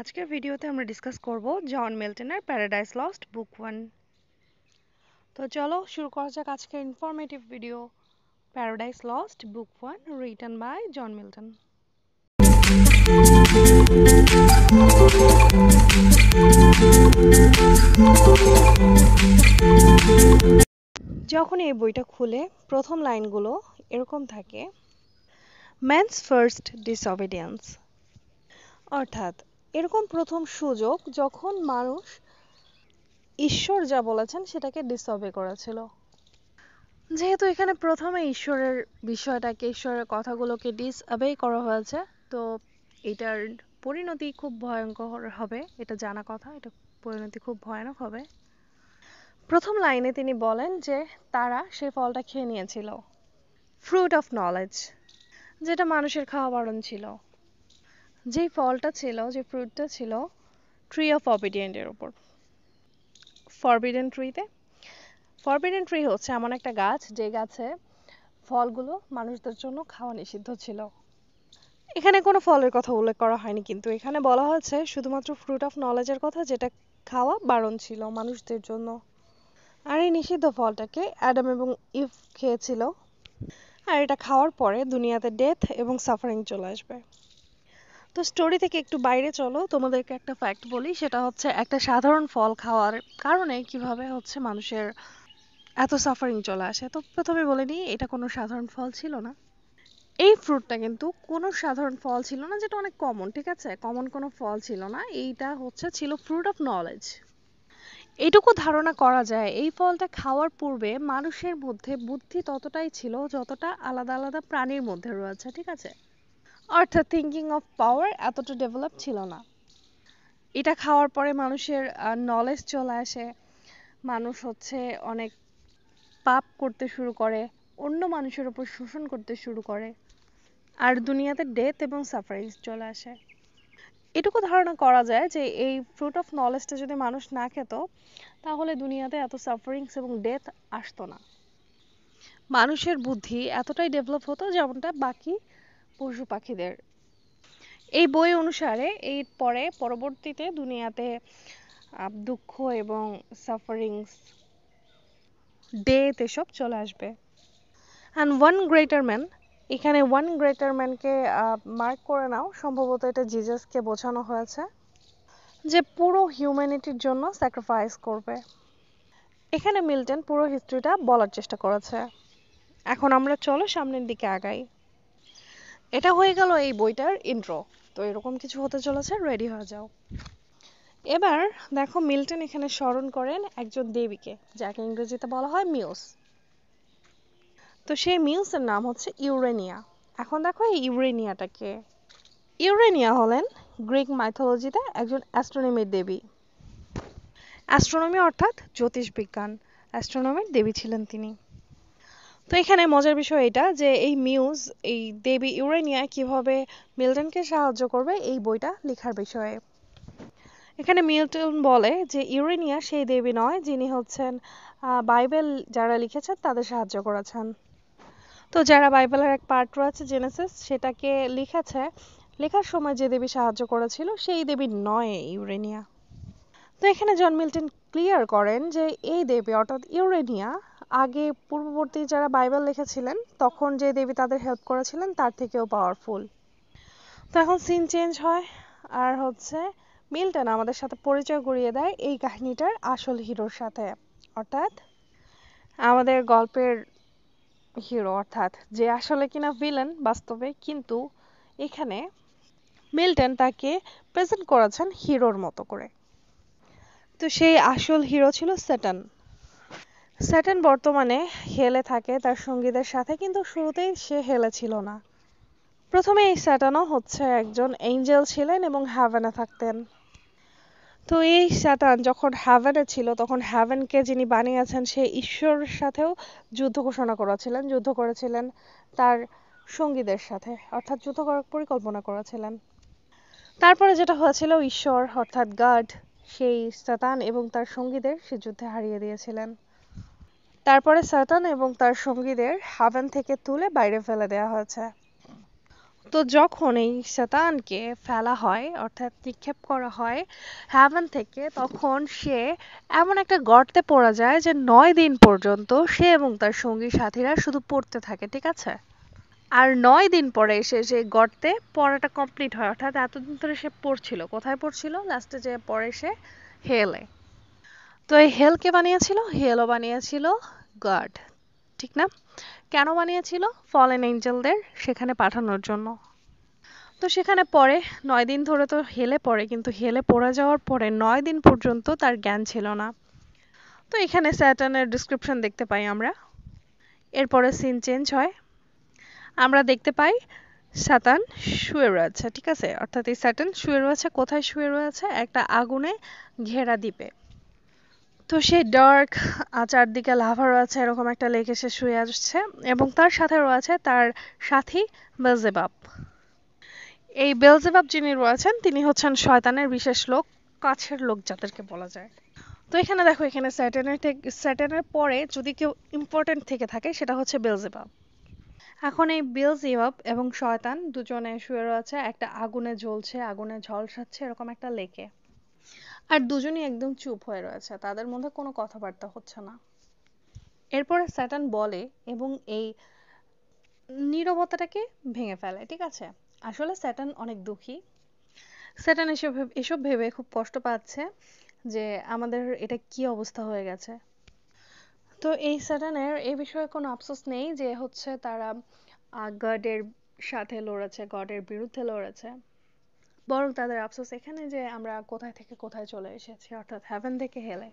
আজকের ভিডিওতে আমরা ডিসকাস করব জন মিল্টনের প্যারাডাইস লস্ট বুক ওয়ান তো চলো শুরু করা যাক আজকের informative video Paradise Lost book one return by John Milton যখন এই বইটা খুলে প্রথম লাইনগুলো এরকম থাকে ম্যানস ফার্স্ট ডিসঅবিডিয়েন্স অর্থাৎ এরকম প্রথম সুযোগ যখন মানুষ ঈশ্বর যা বলেছেন সেটাকে ডিসঅবে করেছিল যেহেতু এখানে প্রথমে ঈশ্বরের বিষয়টাকে ঈশ্বরের কথাগুলোকে ডিসঅবে করা হয়েছে তো এটার পরিণতি খুব ভয়ঙ্কর হবে এটা জানা কথা এটা পরিণতি খুব ভয়ানক হবে প্রথম লাইনে তিনি বলেন যে তারা সে ফলটা খেয়ে নিয়েছিল ফ্রুট অফ নলেজ যেটা মানুষের খাওয়া বারণ ছিল যে ফলটা ছিল যে ফ্রুটটা ছিল ট্রি অফ অবিডিয়েন্টের ওপর ফরবিডেন ট্রিতে ফরবিডেন ট্রি হচ্ছে এমন একটা গাছ যে গাছে ফলগুলো মানুষদের জন্য খাওয়া নিষিদ্ধ ছিল এখানে কোনো ফলের কথা উল্লেখ করা হয়নি কিন্তু এখানে বলা হয়েছে শুধুমাত্র ফ্রুট অফ নলেজের কথা যেটা খাওয়া বারণ ছিল মানুষদের জন্য আর এই নিষিদ্ধ ফলটাকে অ্যাডাম এবং ইভ খেয়েছিল আর এটা খাওয়ার পরে দুনিয়াতে ডেথ এবং সাফারিং চলে আসবে তো স্টোরি থেকে একটু বাইরে চলো তোমাদেরকে একটা ফ্যাক্ট বলি সেটা হচ্ছে একটা সাধারণ ফল খাওয়ার কারণে কিভাবে হচ্ছে মানুষের এত সাফারিং চলে আসে তো প্রথমে বলে নিই এটা কোনো সাধারণ ফল ছিল না এই ফ্রুটটা কিন্তু কোনো সাধারণ ফল ছিল না যেটা অনেক কমন ঠিক আছে কমন কোনো ফল ছিল না এইটা হচ্ছে ছিল ফ্রুট অফ নলেজ এটুকু ধারণা করা যায় এই ফলটা খাওয়ার পূর্বে মানুষের মধ্যে বুদ্ধি ততটাই ছিল যতটা আলাদা আলাদা প্রাণীর মধ্যে রয়েছে ঠিক আছে অর্থাৎ থিঙ্কিং অফ পাওয়ার এতটা ডেভেলপ ছিল না এটা খাওয়ার পরে মানুষের নলেজ চলে আসে মানুষ হচ্ছে অনেক পাপ করতে শুরু করে অন্য মানুষের উপর শোষণ করতে শুরু করে আর দুনিয়াতে ডেথ এবং সাফারিং চলে আসে এটুকু ধারণা করা যায় যে এই ফ্রুট অফ নলেজটা যদি মানুষ না খেত তাহলে দুনিয়াতে এত সাফারিংস এবং ডেথ আসতো না মানুষের বুদ্ধি এতটাই ডেভেলপ হতো যেমনটা বাকি পশু পাখিদের এই বই অনুসারে এর পরে পরবর্তীতে দুনিয়াতে দুঃখ এবং সাফারিংস ডেথ এসব চলে আসবে অ্যান্ড ওয়ান গ্রেটার ম্যান এখানে ওয়ান গ্রেটার ম্যানকে মার্ক করে নাও সম্ভবত এটা জিজাসকে বোঝানো হয়েছে যে পুরো হিউম্যানিটির জন্য স্যাক্রিফাইস করবে এখানে মিল্টন পুরো হিস্ট্রিটা বলার চেষ্টা করেছে এখন আমরা চলো সামনের দিকে আগাই এটা হয়ে গেল এই বইটার ইন্ট্রো তো এরকম কিছু হতে চলেছে রেডি হয়ে যাও এবার দেখো মিল্টন এখানে স্মরণ করেন একজন দেবীকে যাকে ইংরেজিতে বলা হয় মিউস তো সেই মিউসের নাম হচ্ছে ইউরেনিয়া এখন দেখো এই ইউরেনিয়াটাকে ইউরেনিয়া হলেন গ্রিক মাইথোলজিতে একজন অ্যাস্ট্রোনমির দেবী অ্যাস্ট্রোনমি অর্থাৎ জ্যোতিষ বিজ্ঞান অ্যাস্ট্রোনমির দেবী ছিলেন তিনি তো এখানে মজার বিষয় এটা যে এই মিউজ এই দেবী ইউরেনিয়া কিভাবে মিল্টনকে সাহায্য করবে এই বইটা লেখার বিষয়ে এখানে মিল্টন বলে যে ইউরেনিয়া সেই দেবী নয় যিনি হচ্ছেন বাইবেল যারা লিখেছেন তাদের সাহায্য করেছেন তো যারা বাইবেলের এক পার্ট রয়েছে জেনেসিস সেটাকে লিখেছে লেখার সময় যে দেবী সাহায্য করেছিল সেই দেবী নয় ইউরেনিয়া তো এখানে জন মিল্টন ক্লিয়ার করেন যে এই দেবী অর্থাৎ ইউরেনিয়া আগে পূর্ববর্তী যারা বাইবেল লিখেছিলেন তখন যে দেবী তাদের হেল্প করেছিলেন তার থেকেও পাওয়ারফুল তো এখন সিন চেঞ্জ হয় আর হচ্ছে মিল্টন আমাদের সাথে পরিচয় করিয়ে দেয় এই কাহিনীটার আসল হিরোর সাথে অর্থাৎ আমাদের গল্পের হিরো অর্থাৎ যে আসলে কিনা ভিলেন বাস্তবে কিন্তু এখানে মিল্টন তাকে প্রেজেন্ট করেছেন হিরোর মতো করে তো সেই আসল হিরো ছিল সেটান স্যাটেন বর্তমানে হেলে থাকে তার সঙ্গীদের সাথে কিন্তু শুরুতেই সে হেলে ছিল না প্রথমে এই স্যাটানো হচ্ছে একজন এঞ্জেল ছিলেন এবং হ্যাভেনে থাকতেন তো এই স্যাটান যখন হ্যাভেনে ছিল তখন হ্যাভেনকে যিনি বানিয়েছেন সে ঈশ্বরের সাথেও যুদ্ধ ঘোষণা করেছিলেন যুদ্ধ করেছিলেন তার সঙ্গীদের সাথে অর্থাৎ যুদ্ধ করার পরিকল্পনা করেছিলেন তারপরে যেটা হয়েছিল ঈশ্বর অর্থাৎ গাড সেই স্যাতান এবং তার সঙ্গীদের সে যুদ্ধে হারিয়ে দিয়েছিলেন তারপরে সাতান এবং তার সঙ্গীদের হাভেন থেকে তুলে বাইরে ফেলে দেওয়া হয়েছে তো যখন এই সাতানকে ফেলা হয় অর্থাৎ নিক্ষেপ করা হয় হ্যাভেন থেকে তখন সে এমন একটা গর্তে পড়া যায় যে নয় দিন পর্যন্ত সে এবং তার সঙ্গী সাথীরা শুধু পড়তে থাকে ঠিক আছে আর নয় দিন পরে এসে যে গর্তে পড়াটা কমপ্লিট হয় অর্থাৎ এতদিন ধরে সে পড়ছিল কোথায় পড়ছিল লাস্টে যে পরে সে হেলে তো এই হেল কে বানিয়েছিল হেলও বানিয়েছিল গড ঠিক না কেন বানিয়েছিল ফলেন এঞ্জেলদের সেখানে পাঠানোর জন্য তো সেখানে পরে নয় দিন ধরে তো হেলে পড়ে কিন্তু হেলে পড়ে যাওয়ার পরে নয় দিন পর্যন্ত তার জ্ঞান ছিল না তো এখানে স্যাটার্নের ডিসক্রিপশন দেখতে পাই আমরা এরপরে সিন চেঞ্জ হয় আমরা দেখতে পাই সাতান শুয়ে রয়েছে ঠিক আছে অর্থাৎ এই স্যাটান শুয়ে রয়েছে কোথায় শুয়ে রয়েছে একটা আগুনে ঘেরা দ্বীপে তো সে ডার্ক চারদিকে লাভার রয়েছে এরকম একটা লেকে সে শুয়ে আসছে এবং তার সাথে রয়েছে তার সাথী বেলজেবাব এই বেলজেবাব যিনি রয়েছেন তিনি হচ্ছেন শয়তানের বিশেষ লোক কাছের লোক যাদেরকে বলা যায় তো এখানে দেখো এখানে স্যাটেনের স্যাটানের পরে যদি কেউ ইম্পর্টেন্ট থেকে থাকে সেটা হচ্ছে বেলজেবাব এখন এই বেলজেবাব এবং শয়তান দুজনে শুয়ে রয়েছে একটা আগুনে জ্বলছে আগুনে ঝলসাচ্ছে এরকম একটা লেকে আর দুজনই একদম চুপ হয়ে রয়েছে তাদের মধ্যে কোনো কথাবার্তা হচ্ছে না এরপরে স্যাটান বলে এবং এই নীরবতাটাকে ভেঙে ফেলে ঠিক আছে আসলে স্যাটান অনেক দুঃখী স্যাটান এসব এসব ভেবে খুব কষ্ট পাচ্ছে যে আমাদের এটা কি অবস্থা হয়ে গেছে তো এই স্যাটানের এ বিষয়ে কোনো আফসোস নেই যে হচ্ছে তারা গডের সাথে লড়েছে গডের বিরুদ্ধে লড়েছে বরং তাদের আফসোস এখানে যে আমরা কোথায় থেকে কোথায় চলে এসেছি অর্থাৎ হ্যাভেন থেকে হেলে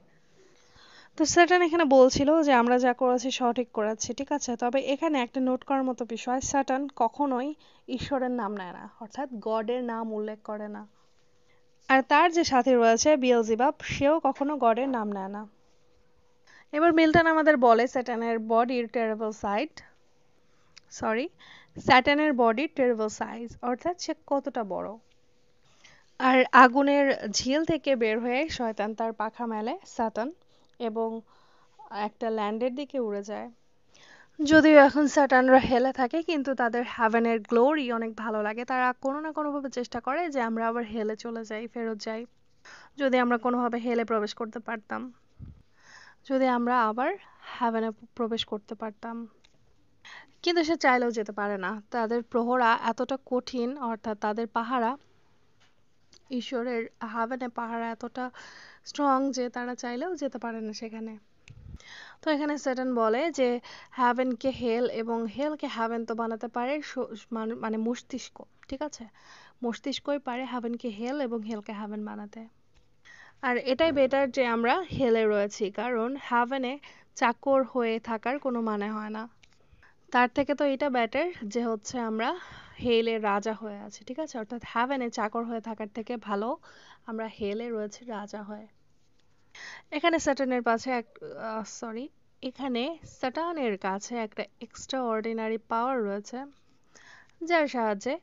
তো স্যাটার্ন এখানে বলছিল যে আমরা যা করেছি সঠিক করেছি ঠিক আছে তবে এখানে একটা নোট করার মতো বিষয় স্যাটার্ন কখনোই ঈশ্বরের নাম নেয় না অর্থাৎ গডের নাম উল্লেখ করে না আর তার যে সাথী রয়েছে জিবাব সেও কখনো গডের নাম নেয় না এবার মিল্টন আমাদের বলে স্যাটানের বডির টেরেবল সাইট সরি স্যাটানের বডির টেরেবল সাইজ অর্থাৎ সে কতটা বড় আর আগুনের ঝিল থেকে বের হয়ে শয়তান তার পাখা মেলে সাতান এবং একটা ল্যান্ডের দিকে উড়ে যায় যদিও এখন স্যাটানরা হেলে থাকে কিন্তু তাদের হ্যাভেনের গ্লোরি অনেক ভালো লাগে তারা কোনো না কোনোভাবে চেষ্টা করে যে আমরা আবার হেলে চলে যাই ফেরত যাই যদি আমরা কোনোভাবে হেলে প্রবেশ করতে পারতাম যদি আমরা আবার হ্যাভেনে প্রবেশ করতে পারতাম কিন্তু সে চাইলেও যেতে পারে না তাদের প্রহরা এতটা কঠিন অর্থাৎ তাদের পাহারা ঈশ্বরের হাভেনে পাহাড় এতটা স্ট্রং যে তারা চাইলেও যেতে পারে না সেখানে তো এখানে সেটন বলে যে হ্যাভেনকে হেল এবং হেলকে হ্যাভেন তো বানাতে পারে মানে, মানে মস্তিষ্ক ঠিক আছে মস্তিষ্কই পারে হ্যাভেনকে হেল এবং হেলকে হ্যাভেন বানাতে আর এটাই বেটার যে আমরা হেলে রয়েছি কারণ হ্যাভেনে চাকর হয়ে থাকার কোনো মানে হয় না তার থেকে তো এটা বেটার যে হচ্ছে আমরা হেলে রাজা হয়ে আছি ঠিক আছে অর্থাৎ হ্যাভেনে চাকর হয়ে থাকার থেকে ভালো আমরা হেলে রয়েছি রাজা হয়ে এখানে স্যাটার্নের পাশে এক সরি এখানে স্যাটার্নের কাছে একটা এক্সট্রা অর্ডিনারি পাওয়ার রয়েছে যার সাহায্যে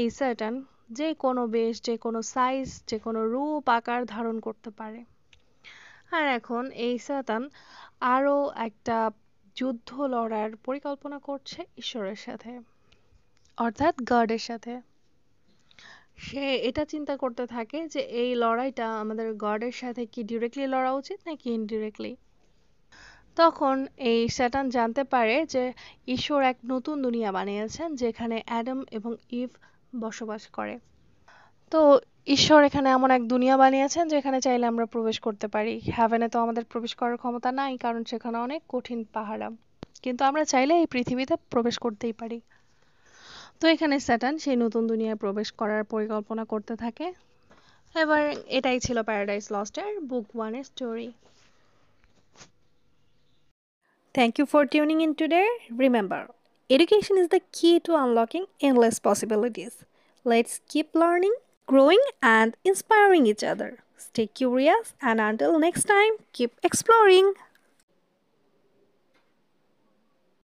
এই স্যাটার্ন যে কোনো বেশ যে কোনো সাইজ যে কোনো রূপ আকার ধারণ করতে পারে আর এখন এই স্যাটার্ন আরও একটা যুদ্ধ লড়ার পরিকল্পনা করছে ঈশ্বরের সাথে অর্থাৎ গডের সাথে সে এটা চিন্তা করতে থাকে যে এই লড়াইটা আমাদের গডের সাথে কি ডিরেক্টলি লড়া উচিত নাকি ইনডিরেক্টলি তখন এই স্যাটান জানতে পারে যে ঈশ্বর এক নতুন দুনিয়া বানিয়েছেন যেখানে অ্যাডাম এবং ইভ বসবাস করে তো ঈশ্বর এখানে এমন এক দুনিয়া বানিয়েছেন যেখানে চাইলে আমরা প্রবেশ করতে পারি হ্যাভেনে তো আমাদের প্রবেশ করার ক্ষমতা নাই কারণ সেখানে অনেক কঠিন পাহারা কিন্তু আমরা চাইলে এই পৃথিবীতে প্রবেশ করতেই পারি তো এখানে স্যাটান সেই নতুন দুনিয়ায় প্রবেশ করার পরিকল্পনা করতে থাকে এবার এটাই ছিল প্যারাডাইস লস্টের বুক ওয়ানের story thank you for tuning in today remember education is the key to unlocking endless possibilities let's keep learning growing and inspiring each other. Stay curious and until next time, keep exploring.